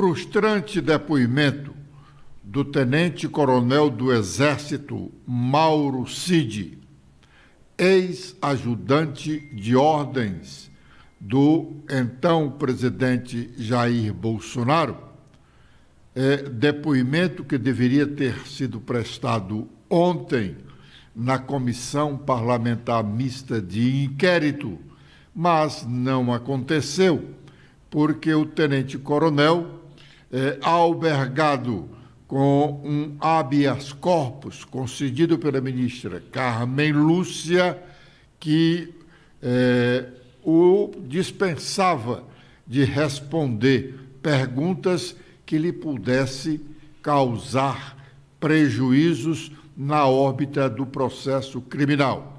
frustrante depoimento do tenente-coronel do Exército Mauro Cid, ex-ajudante de ordens do então presidente Jair Bolsonaro, é, depoimento que deveria ter sido prestado ontem na Comissão Parlamentar Mista de Inquérito, mas não aconteceu, porque o tenente-coronel eh, albergado com um habeas corpus concedido pela ministra Carmen Lúcia, que eh, o dispensava de responder perguntas que lhe pudesse causar prejuízos na órbita do processo criminal.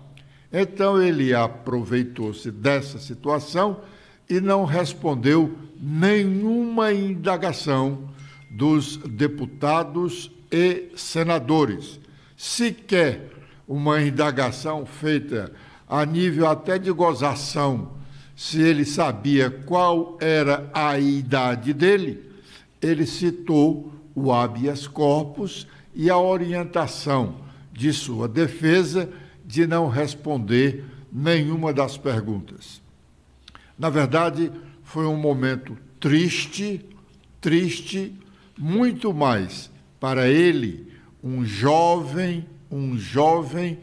Então ele aproveitou-se dessa situação e não respondeu nenhuma indagação dos deputados e senadores, sequer uma indagação feita a nível até de gozação, se ele sabia qual era a idade dele, ele citou o habeas corpus e a orientação de sua defesa de não responder nenhuma das perguntas. Na verdade, foi um momento triste, triste, muito mais para ele, um jovem, um jovem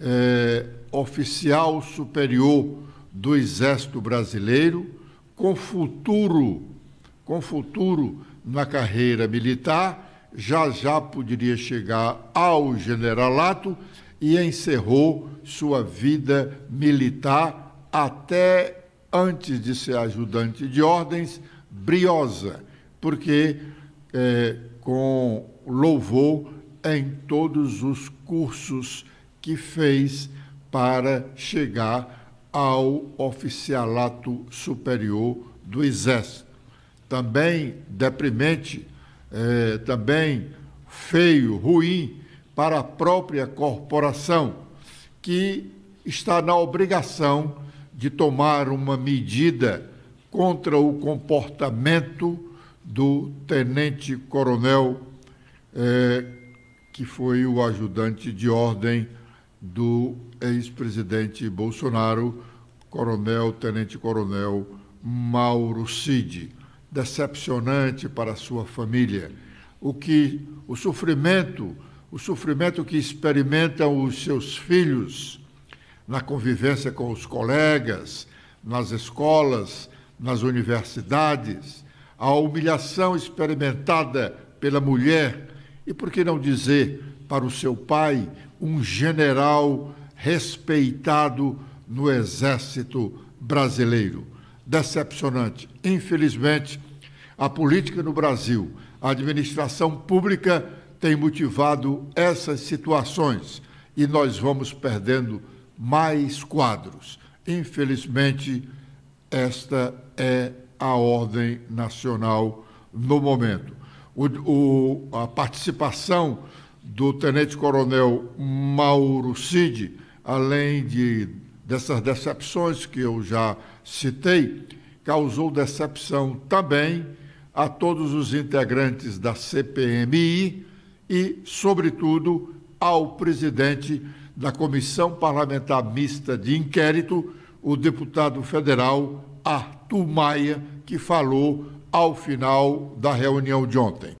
eh, oficial superior do Exército Brasileiro, com futuro, com futuro na carreira militar, já já poderia chegar ao generalato e encerrou sua vida militar até antes de ser ajudante de ordens, briosa, porque é, com louvou em todos os cursos que fez para chegar ao oficialato superior do Exército. Também deprimente, é, também feio, ruim para a própria corporação, que está na obrigação de tomar uma medida contra o comportamento do tenente-coronel, eh, que foi o ajudante de ordem do ex-presidente Bolsonaro, coronel, tenente-coronel Mauro Cid. Decepcionante para sua família. O que o sofrimento, o sofrimento que experimentam os seus filhos na convivência com os colegas, nas escolas, nas universidades, a humilhação experimentada pela mulher e, por que não dizer, para o seu pai, um general respeitado no exército brasileiro. Decepcionante. Infelizmente, a política no Brasil, a administração pública tem motivado essas situações e nós vamos perdendo mais quadros. Infelizmente, esta é a ordem nacional no momento. O, o, a participação do tenente-coronel Mauro Cid, além de, dessas decepções que eu já citei, causou decepção também a todos os integrantes da CPMI e, sobretudo, ao presidente da Comissão Parlamentar Mista de Inquérito, o deputado federal Arthur Maia, que falou ao final da reunião de ontem.